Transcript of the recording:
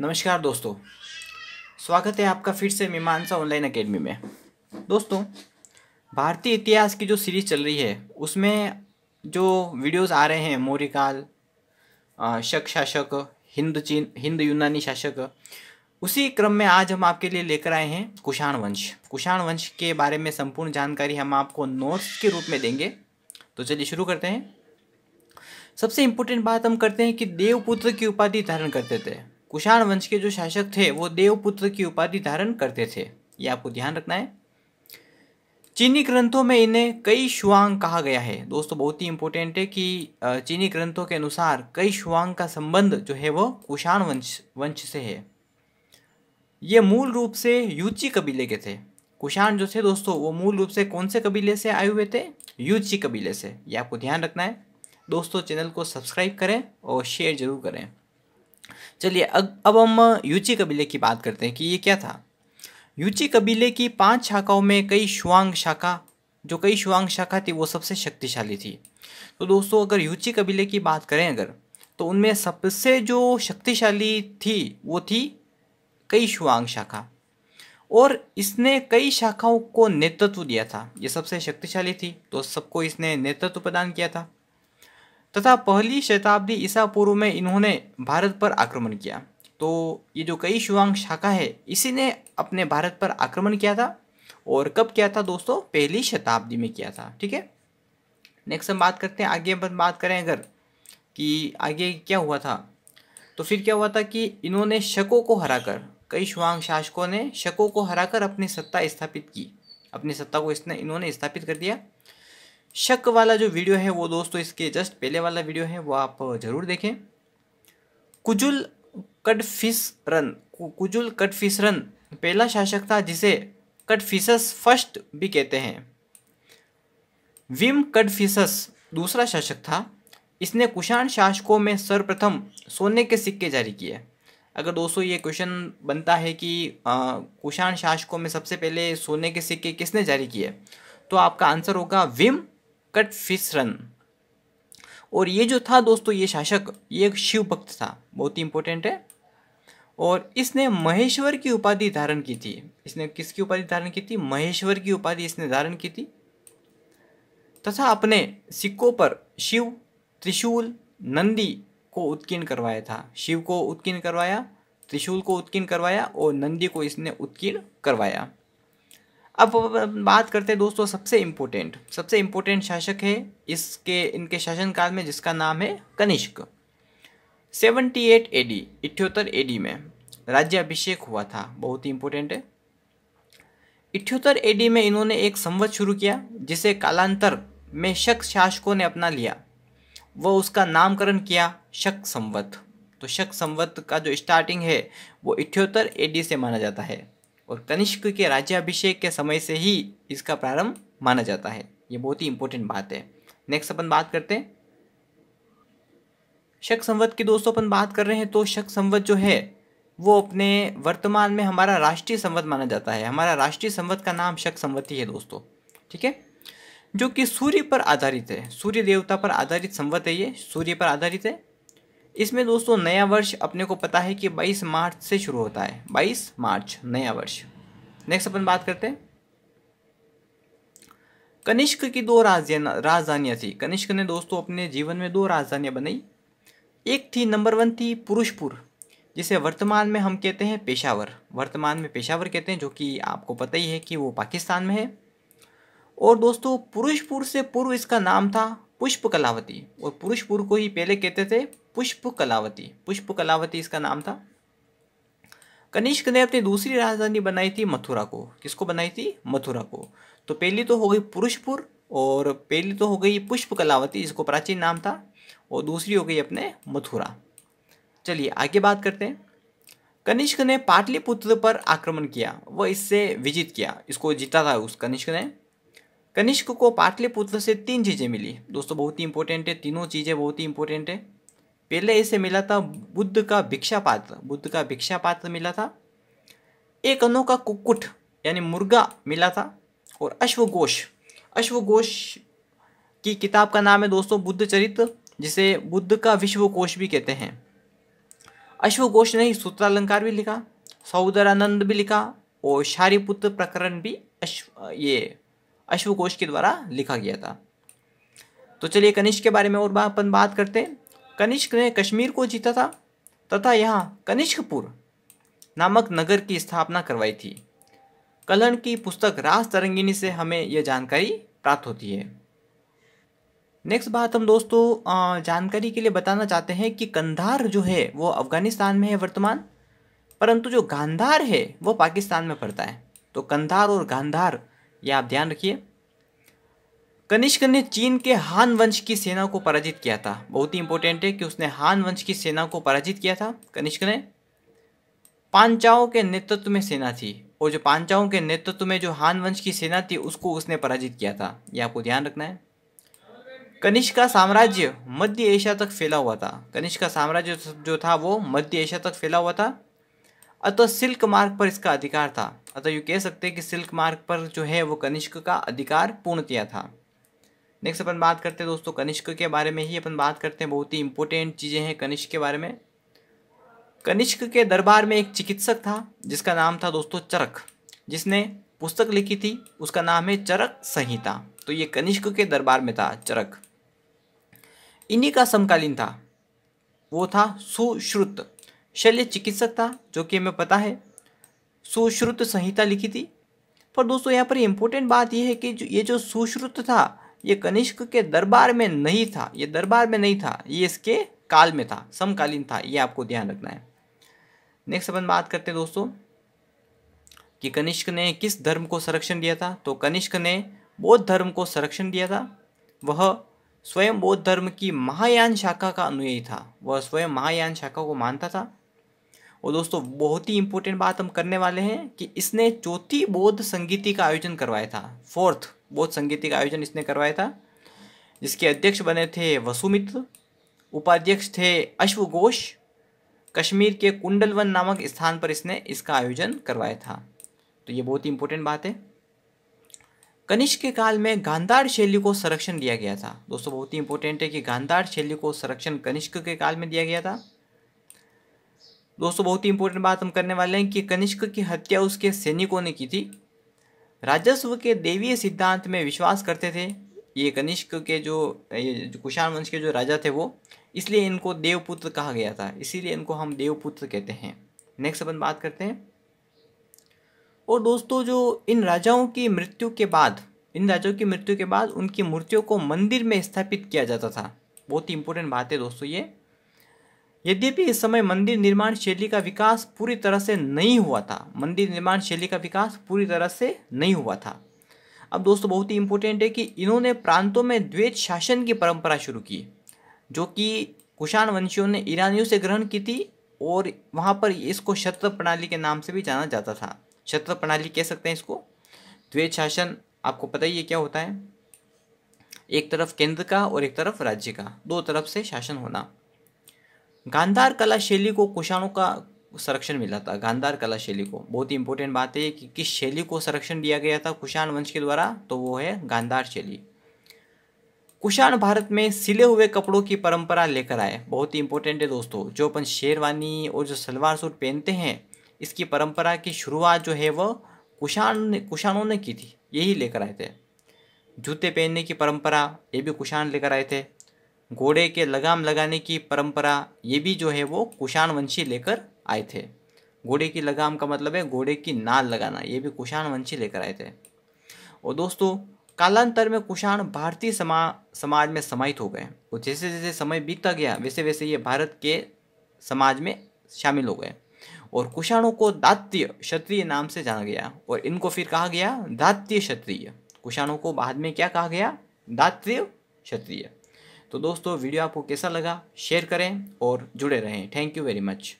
नमस्कार दोस्तों स्वागत है आपका फिर से मीमांसा ऑनलाइन अकेडमी में दोस्तों भारतीय इतिहास की जो सीरीज चल रही है उसमें जो वीडियोस आ रहे हैं मौर्य काल शक शासक हिंद चीन हिंद यूनानी शासक उसी क्रम में आज हम आपके लिए लेकर आए हैं कुषाण वंश कुषाण वंश के बारे में संपूर्ण जानकारी हम आपको नोट्स के रूप में देंगे तो चलिए शुरू करते हैं सबसे इम्पोर्टेंट बात हम करते हैं कि देवपुत्र की उपाधि धारण करते थे कुषाण वंश के जो शासक थे वो देवपुत्र की उपाधि धारण करते थे ये आपको ध्यान रखना है चीनी ग्रंथों में इन्हें कई शुआंग कहा गया है दोस्तों बहुत ही इंपॉर्टेंट है कि चीनी ग्रंथों के अनुसार कई शुआंग का संबंध जो है वो कुषाण वंश वंश से है ये मूल रूप से यूची कबीले के थे कुषाण जो थे दोस्तों वो मूल रूप से कौन से कबीले से आए हुए थे यूची कबीले से ये आपको ध्यान रखना है दोस्तों चैनल को सब्सक्राइब करें और शेयर ज़रूर करें चलिए अब हम यूची कबीले की बात करते हैं कि ये क्या था यूची कबीले की पांच शाखाओं में कई शुआंग शाखा जो कई शुआंग शाखा थी वो सबसे शक्तिशाली थी तो दोस्तों अगर यूची कबीले की बात करें अगर तो उनमें सबसे जो शक्तिशाली थी वो थी कई शुआंग शाखा और इसने कई शाखाओं को नेतृत्व दिया था ये सबसे शक्तिशाली थी तो सबको इसने नेतृत्व प्रदान किया था तथा पहली शताब्दी ईसा पूर्व में इन्होंने भारत पर आक्रमण किया तो ये जो कई शुवांग शाखा है इसी ने अपने भारत पर आक्रमण किया था और कब किया था दोस्तों पहली शताब्दी में किया था ठीक है नेक्स्ट हम बात करते हैं आगे पर बात करें अगर कि आगे क्या हुआ था तो फिर क्या हुआ था कि इन्होंने शकों को हराकर कई शुवांग शासकों ने शकों को हराकर अपनी सत्ता स्थापित की अपनी सत्ता को इसने इन्होंने स्थापित कर दिया शक वाला जो वीडियो है वो दोस्तों इसके जस्ट पहले वाला वीडियो है वो आप ज़रूर देखें कुजुल फिस रन कुजुल फिस रन पहला शासक था जिसे कटफिसस फर्स्ट भी कहते हैं विम फिसस दूसरा शासक था इसने कुषाण शासकों में सर्वप्रथम सोने के सिक्के जारी किए अगर दोस्तों ये क्वेश्चन बनता है कि कुषाण शासकों में सबसे पहले सोने के सिक्के किसने जारी किए तो आपका आंसर होगा विम कट फिश रन और ये जो था दोस्तों ये शासक ये एक शिव भक्त था बहुत ही इंपॉर्टेंट है और इसने महेश्वर की उपाधि धारण की थी इसने किसकी उपाधि धारण की थी महेश्वर की उपाधि इसने धारण की थी तथा अपने सिक्कों पर शिव त्रिशूल नंदी को उत्कीर्ण करवाया था शिव को उत्कीर्ण करवाया त्रिशूल को उत्कीर्ण करवाया और नंदी को इसने उत्कीर्ण करवाया अब बात करते हैं दोस्तों सबसे इम्पोर्टेंट सबसे इम्पोर्टेंट शासक है इसके इनके शासनकाल में जिसका नाम है Kanishka 78 eight AD a AD में राज्याभिषेक हुआ था बहुत ही इम्पोर्टेंट है इठ्योतर एडी में इन्होंने एक संवत शुरू किया जिसे कालांतर में शक शासकों ने अपना लिया वह उसका नामकरण किया शक संवत तो शक संवत का जो स्टार्टिंग है वो ए एडी से माना जाता है और कनिष्क के राज्याभिषेक के समय से ही इसका प्रारंभ माना जाता है ये बहुत ही इंपॉर्टेंट बात है नेक्स्ट अपन बात करते हैं शक संवत की दोस्तों अपन बात कर रहे हैं तो शक संवत जो है वो अपने वर्तमान में हमारा राष्ट्रीय संवत माना जाता है हमारा राष्ट्रीय संवत का नाम शक संवत ही है दोस्तों ठीक है जो कि सूर्य पर आधारित है सूर्य देवता पर आधारित संवत है ये सूर्य पर आधारित है इसमें दोस्तों नया वर्ष अपने को पता है कि 22 मार्च से शुरू होता है 22 मार्च नया वर्ष नेक्स्ट अपन बात करते हैं कनिष्क की दो राजधानियां थी कनिष्क ने दोस्तों अपने जीवन में दो राजधानियाँ बनाई एक थी नंबर वन थी पुरुषपुर जिसे वर्तमान में हम कहते हैं पेशावर वर्तमान में पेशावर कहते हैं जो कि आपको पता ही है कि वो पाकिस्तान में है और दोस्तों पुरुषपुर से पूर्व इसका नाम था पुष्प कलावती और पुरुषपुर को ही पहले कहते थे पुष्प कलावती पुष्प कलावती इसका नाम था कनिष्क ने अपनी दूसरी राजधानी बनाई थी मथुरा को किसको बनाई थी मथुरा को तो पहली तो हो गई पुरुषपुर और पहली तो हो गई पुष्प कलावती जिसको प्राचीन नाम था और दूसरी हो गई अपने मथुरा चलिए आगे बात करते हैं कनिष्क ने पाटलिपुत्र पर आक्रमण किया वह इससे विजित किया इसको जीता था उस कनिष्क ने कनिष्क को पाटलिपुत्र से तीन चीज़ें मिली दोस्तों बहुत ही इंपॉर्टेंट है तीनों चीज़ें बहुत ही इंपॉर्टेंट है पहले इसे मिला था बुद्ध का भिक्षा पात्र बुद्ध का भिक्षा पात्र मिला था एक अनोखा कुक्कुट यानी मुर्गा मिला था और अश्वघोष अश्वघोष की किताब का नाम है दोस्तों बुद्ध चरित्र जिसे बुद्ध का विश्वकोश भी कहते हैं अश्वघोष ने ही सूत्रालंकार भी लिखा सौदरानंद भी लिखा और शारीपुत्र प्रकरण भी अश्व ये अश्वकोश के द्वारा लिखा गया था तो चलिए कनिष्क के बारे में और अपन बात करते हैं कनिष्क ने कश्मीर को जीता था तथा यहाँ कनिष्कपुर नामक नगर की स्थापना करवाई थी कलण की पुस्तक रास तरंगिनी से हमें यह जानकारी प्राप्त होती है नेक्स्ट बात हम दोस्तों जानकारी के लिए बताना चाहते हैं कि कंधार जो है वो अफगानिस्तान में है वर्तमान परंतु जो गांधार है वो पाकिस्तान में पड़ता है तो कंधार और गांधार ये आप ध्यान रखिए कनिष्क ने चीन के हान वंश की सेना को पराजित किया था बहुत ही इंपॉर्टेंट है कि उसने हान वंश की सेना को पराजित किया था कनिष्क ने पांचाओं के नेतृत्व में सेना थी और जो पांचाओं के नेतृत्व में जो हान वंश की सेना थी उसको उसने पराजित किया था यह आपको ध्यान रखना है कनिष्क का साम्राज्य मध्य एशिया तक फैला हुआ था कनिष्क का साम्राज्य जो था वो मध्य एशिया तक फैला हुआ था अतः सिल्क मार्ग पर इसका अधिकार था अतः यू कह सकते हैं कि सिल्क मार्ग पर जो है वो कनिष्क का अधिकार पूर्णतया था नेक्स्ट अपन बात करते हैं दोस्तों कनिष्क के बारे में ही अपन बात करते हैं बहुत ही इंपॉर्टेंट चीज़ें हैं कनिष्क के बारे में कनिष्क के दरबार में एक चिकित्सक था जिसका नाम था दोस्तों चरक जिसने पुस्तक लिखी थी उसका नाम है चरक संहिता तो ये कनिष्क के दरबार में था चरक इन्हीं का समकालीन था वो था सुश्रुत शल्य चिकित्सक था जो कि हमें पता है सुश्रुत संहिता लिखी थी पर दोस्तों यहाँ पर इम्पोर्टेंट बात यह है कि जो ये जो सुश्रुत था ये कनिष्क के दरबार में नहीं था ये दरबार में नहीं था ये इसके काल में था समकालीन था ये आपको ध्यान रखना है नेक्स्ट अपन बात करते हैं दोस्तों कि कनिष्क ने किस धर्म को संरक्षण दिया था तो कनिष्क ने बौद्ध धर्म को संरक्षण दिया था वह स्वयं बौद्ध धर्म की महायान शाखा का अनुयायी था वह स्वयं महायान शाखा को मानता था और दोस्तों बहुत ही इंपॉर्टेंट बात हम करने वाले हैं कि इसने चौथी बौद्ध संगीति का आयोजन करवाया था फोर्थ बोध संगीति का आयोजन इसने करवाया था जिसके अध्यक्ष बने थे वसुमित्र उपाध्यक्ष थे अश्व घोष कश्मीर के कुंडलवन नामक स्थान पर इसने इसका आयोजन करवाया था तो ये बहुत ही इंपॉर्टेंट बात है कनिष्क के काल में गांधार शैली को संरक्षण दिया गया था दोस्तों बहुत ही इंपॉर्टेंट है कि गांधार शैली को संरक्षण कनिष्क के काल में दिया गया था दोस्तों बहुत ही इंपॉर्टेंट बात हम करने वाले हैं कि कनिष्क की हत्या उसके सैनिकों ने की थी राजस्व के देवीय सिद्धांत में विश्वास करते थे ये कनिष्क के जो ये कुषाण वंश के जो राजा थे वो इसलिए इनको देवपुत्र कहा गया था इसीलिए इनको हम देवपुत्र कहते हैं नेक्स्ट अपन बात करते हैं और दोस्तों जो इन राजाओं की मृत्यु के बाद इन राजाओं की मृत्यु के बाद उनकी मूर्तियों को मंदिर में स्थापित किया जाता था बहुत ही इंपॉर्टेंट बात है दोस्तों ये यद्यपि इस समय मंदिर निर्माण शैली का विकास पूरी तरह से नहीं हुआ था मंदिर निर्माण शैली का विकास पूरी तरह से नहीं हुआ था अब दोस्तों बहुत ही इम्पोर्टेंट है कि इन्होंने प्रांतों में द्वैत शासन की परंपरा शुरू की जो कि कुषाण वंशियों ने ईरानियों से ग्रहण की थी और वहाँ पर इसको शत्र प्रणाली के नाम से भी जाना जाता था शत्र प्रणाली कह सकते हैं इसको द्वैत शासन आपको पता ही है क्या होता है एक तरफ केंद्र का और एक तरफ राज्य का दो तरफ से शासन होना गांधार कला शैली को कुषाणों का संरक्षण मिला था गांधार कला शैली को बहुत ही इंपॉर्टेंट बात है कि किस शैली को संरक्षण दिया गया था कुषाण वंश के द्वारा तो वो है गांधार शैली कुषाण भारत में सिले हुए कपड़ों की परंपरा लेकर आए बहुत ही इंपॉर्टेंट है दोस्तों जो अपन शेरवानी और जो सलवार सूट पहनते हैं इसकी परंपरा की शुरुआत जो है वह कुषाण ने कुषाणों ने की थी यही लेकर आए थे जूते पहनने की परंपरा ये भी कुषाण लेकर आए थे घोड़े के लगाम लगाने की परंपरा ये भी जो है वो कुषाण वंशी लेकर आए थे घोड़े की लगाम का मतलब है घोड़े की नाल लगाना ये भी कुषाण वंशी लेकर आए थे और दोस्तों कालांतर में कुषाण भारतीय समा समाज में समाहित हो गए और जैसे जैसे समय बीतता गया वैसे वैसे ये भारत के समाज में शामिल हो गए और कुषाणों को दात्य क्षत्रिय नाम से जाना गया और इनको फिर कहा गया दात्य क्षत्रिय कुषाणों को बाद में क्या कहा गया दात्य क्षत्रिय तो दोस्तों वीडियो आपको कैसा लगा शेयर करें और जुड़े रहें थैंक यू वेरी मच